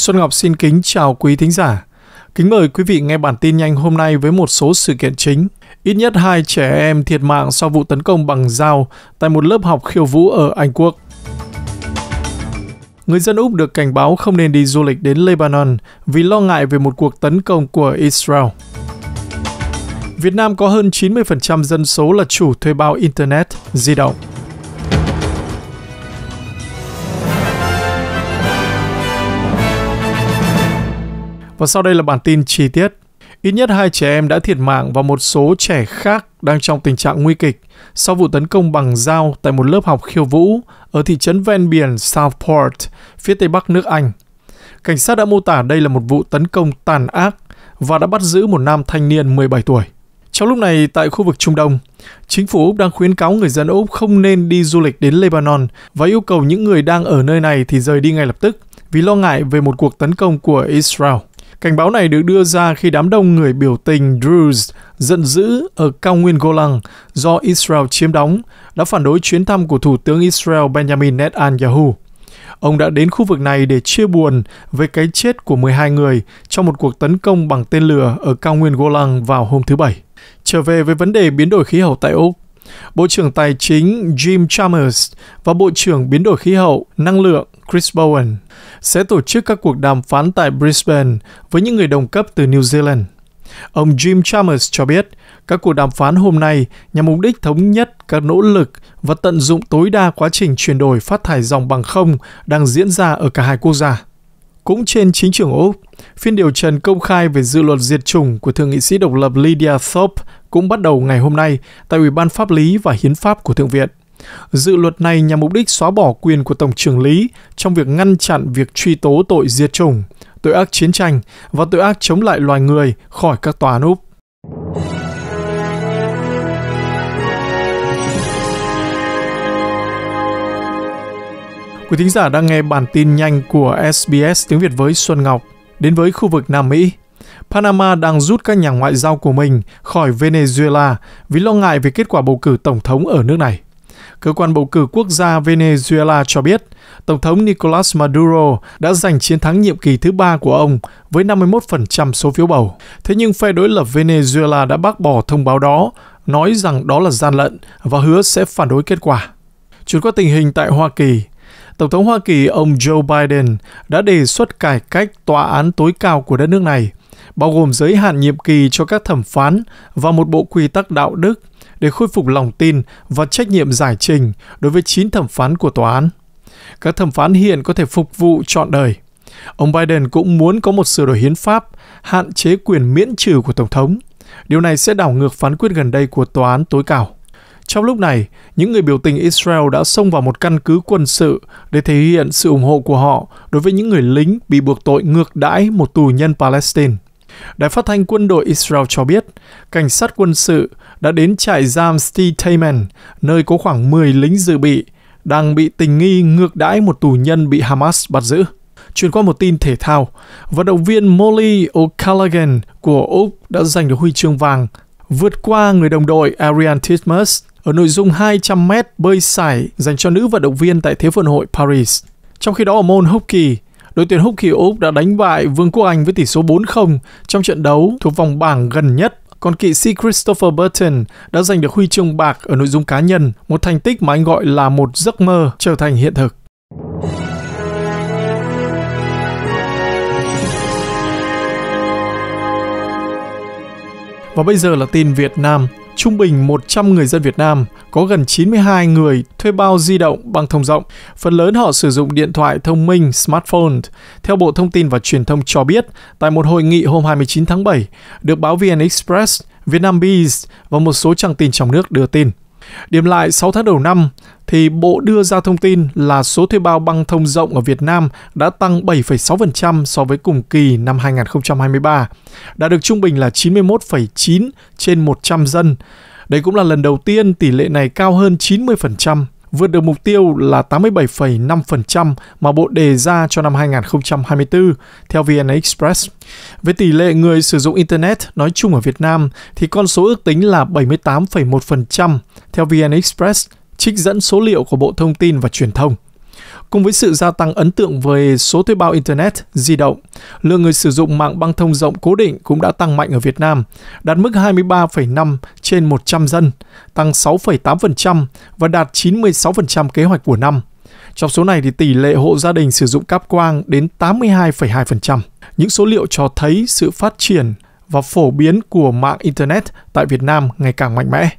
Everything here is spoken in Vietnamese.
Xuân Ngọc xin kính chào quý thính giả. Kính mời quý vị nghe bản tin nhanh hôm nay với một số sự kiện chính. Ít nhất hai trẻ em thiệt mạng sau vụ tấn công bằng dao tại một lớp học khiêu vũ ở Anh Quốc. Người dân Úc được cảnh báo không nên đi du lịch đến Lebanon vì lo ngại về một cuộc tấn công của Israel. Việt Nam có hơn 90% dân số là chủ thuê bao Internet di động. Và sau đây là bản tin chi tiết. Ít nhất hai trẻ em đã thiệt mạng và một số trẻ khác đang trong tình trạng nguy kịch sau vụ tấn công bằng dao tại một lớp học khiêu vũ ở thị trấn ven biển Southport, phía tây bắc nước Anh. Cảnh sát đã mô tả đây là một vụ tấn công tàn ác và đã bắt giữ một nam thanh niên 17 tuổi. Trong lúc này, tại khu vực Trung Đông, chính phủ Úc đang khuyến cáo người dân Úc không nên đi du lịch đến Lebanon và yêu cầu những người đang ở nơi này thì rời đi ngay lập tức vì lo ngại về một cuộc tấn công của Israel. Cảnh báo này được đưa ra khi đám đông người biểu tình Druze giận dữ ở cao nguyên Golan do Israel chiếm đóng đã phản đối chuyến thăm của Thủ tướng Israel Benjamin Netanyahu. Ông đã đến khu vực này để chia buồn với cái chết của 12 người trong một cuộc tấn công bằng tên lửa ở cao nguyên Golan vào hôm thứ Bảy. Trở về với vấn đề biến đổi khí hậu tại Úc, Bộ trưởng Tài chính Jim Chalmers và Bộ trưởng Biến đổi khí hậu, Năng lượng Chris Bowen sẽ tổ chức các cuộc đàm phán tại Brisbane với những người đồng cấp từ New Zealand. Ông Jim Chalmers cho biết, các cuộc đàm phán hôm nay nhằm mục đích thống nhất các nỗ lực và tận dụng tối đa quá trình chuyển đổi phát thải dòng bằng không đang diễn ra ở cả hai quốc gia. Cũng trên chính trường Úc, phiên điều trần công khai về dự luật diệt chủng của Thượng nghị sĩ độc lập Lydia Thorpe cũng bắt đầu ngày hôm nay tại Ủy ban Pháp lý và Hiến pháp của Thượng viện. Dự luật này nhằm mục đích xóa bỏ quyền của Tổng trưởng lý trong việc ngăn chặn việc truy tố tội diệt chủng, tội ác chiến tranh và tội ác chống lại loài người khỏi các tòa án Úc. Quý thính giả đang nghe bản tin nhanh của SBS tiếng Việt với Xuân Ngọc đến với khu vực Nam Mỹ. Panama đang rút các nhà ngoại giao của mình khỏi Venezuela vì lo ngại về kết quả bầu cử tổng thống ở nước này cơ quan bầu cử quốc gia Venezuela cho biết, Tổng thống Nicolas Maduro đã giành chiến thắng nhiệm kỳ thứ ba của ông với 51% số phiếu bầu. Thế nhưng phe đối lập Venezuela đã bác bỏ thông báo đó, nói rằng đó là gian lận và hứa sẽ phản đối kết quả. Chuyển qua tình hình tại Hoa Kỳ, Tổng thống Hoa Kỳ ông Joe Biden đã đề xuất cải cách tòa án tối cao của đất nước này, bao gồm giới hạn nhiệm kỳ cho các thẩm phán và một bộ quy tắc đạo đức để khôi phục lòng tin và trách nhiệm giải trình đối với 9 thẩm phán của tòa án. Các thẩm phán hiện có thể phục vụ trọn đời. Ông Biden cũng muốn có một sửa đổi hiến pháp hạn chế quyền miễn trừ của Tổng thống. Điều này sẽ đảo ngược phán quyết gần đây của tòa án tối cao. Trong lúc này, những người biểu tình Israel đã xông vào một căn cứ quân sự để thể hiện sự ủng hộ của họ đối với những người lính bị buộc tội ngược đãi một tù nhân Palestine. Đài phát thanh quân đội Israel cho biết, cảnh sát quân sự đã đến trại giam Stitamen, nơi có khoảng 10 lính dự bị, đang bị tình nghi ngược đãi một tù nhân bị Hamas bắt giữ. Chuyển qua một tin thể thao, vận động viên Molly O'Callaghan của Úc đã giành được huy chương vàng, vượt qua người đồng đội Ariane Titmus ở nội dung 200m bơi sải dành cho nữ vận động viên tại Thế vận hội Paris. Trong khi đó ở môn hockey, Đội tuyển Húc khỉ Úc đã đánh bại Vương quốc Anh với tỷ số 4-0 trong trận đấu thuộc vòng bảng gần nhất. Còn kỵ sĩ Christopher Burton đã giành được huy chương bạc ở nội dung cá nhân, một thành tích mà anh gọi là một giấc mơ trở thành hiện thực. Và bây giờ là tin Việt Nam. Trung bình 100 người dân Việt Nam có gần 92 người thuê bao di động băng thông rộng. Phần lớn họ sử dụng điện thoại thông minh smartphone. Theo Bộ Thông tin và Truyền thông cho biết, tại một hội nghị hôm 29 tháng 7, được báo VN Express, Vietnambiz và một số trang tin trong nước đưa tin. Điểm lại 6 tháng đầu năm thì Bộ đưa ra thông tin là số thuê bao băng thông rộng ở Việt Nam đã tăng 7,6% so với cùng kỳ năm 2023, đã được trung bình là 91,9 trên 100 dân. Đây cũng là lần đầu tiên tỷ lệ này cao hơn 90% vượt được mục tiêu là 87,5% mà Bộ đề ra cho năm 2024 theo VN Express. Về tỷ lệ người sử dụng Internet nói chung ở Việt Nam thì con số ước tính là 78,1% theo VN Express trích dẫn số liệu của Bộ Thông tin và Truyền thông. Cùng với sự gia tăng ấn tượng về số thuê bao Internet, di động, lượng người sử dụng mạng băng thông rộng cố định cũng đã tăng mạnh ở Việt Nam, đạt mức 23,5 trên 100 dân, tăng 6,8% và đạt 96% kế hoạch của năm. Trong số này thì tỷ lệ hộ gia đình sử dụng cáp quang đến 82,2%. Những số liệu cho thấy sự phát triển và phổ biến của mạng Internet tại Việt Nam ngày càng mạnh mẽ.